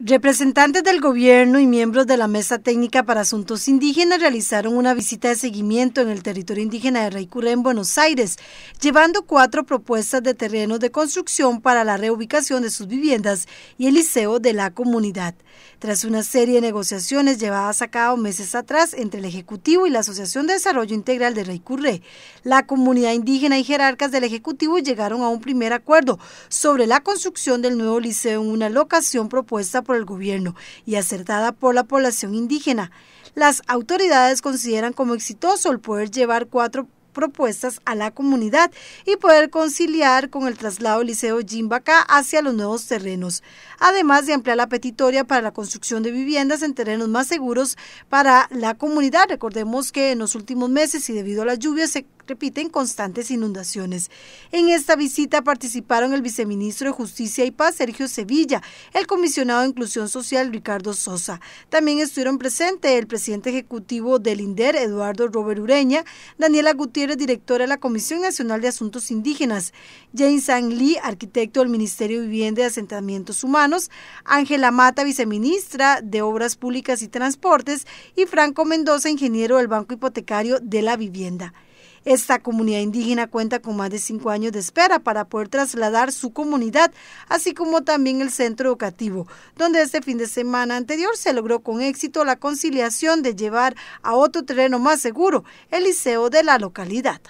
Representantes del gobierno y miembros de la Mesa Técnica para Asuntos Indígenas realizaron una visita de seguimiento en el territorio indígena de Reycuré en Buenos Aires, llevando cuatro propuestas de terrenos de construcción para la reubicación de sus viviendas y el liceo de la comunidad. Tras una serie de negociaciones llevadas a cabo meses atrás entre el Ejecutivo y la Asociación de Desarrollo Integral de Reycuré, la comunidad indígena y jerarcas del Ejecutivo llegaron a un primer acuerdo sobre la construcción del nuevo liceo en una locación propuesta por el gobierno y acertada por la población indígena. Las autoridades consideran como exitoso el poder llevar cuatro propuestas a la comunidad y poder conciliar con el traslado del Liceo Jimbaca hacia los nuevos terrenos, además de ampliar la petitoria para la construcción de viviendas en terrenos más seguros para la comunidad. Recordemos que en los últimos meses y debido a las lluvias se repiten constantes inundaciones. En esta visita participaron el viceministro de Justicia y Paz, Sergio Sevilla, el comisionado de Inclusión Social, Ricardo Sosa. También estuvieron presentes el presidente ejecutivo del INDER, Eduardo Robert Ureña, Daniela Gutiérrez, directora de la Comisión Nacional de Asuntos Indígenas, Jane Sang Lee, arquitecto del Ministerio de Vivienda y Asentamientos Humanos, Ángela Mata, viceministra de Obras Públicas y Transportes, y Franco Mendoza, ingeniero del Banco Hipotecario de la Vivienda. Esta comunidad indígena cuenta con más de cinco años de espera para poder trasladar su comunidad, así como también el centro educativo, donde este fin de semana anterior se logró con éxito la conciliación de llevar a otro terreno más seguro, el liceo de la localidad.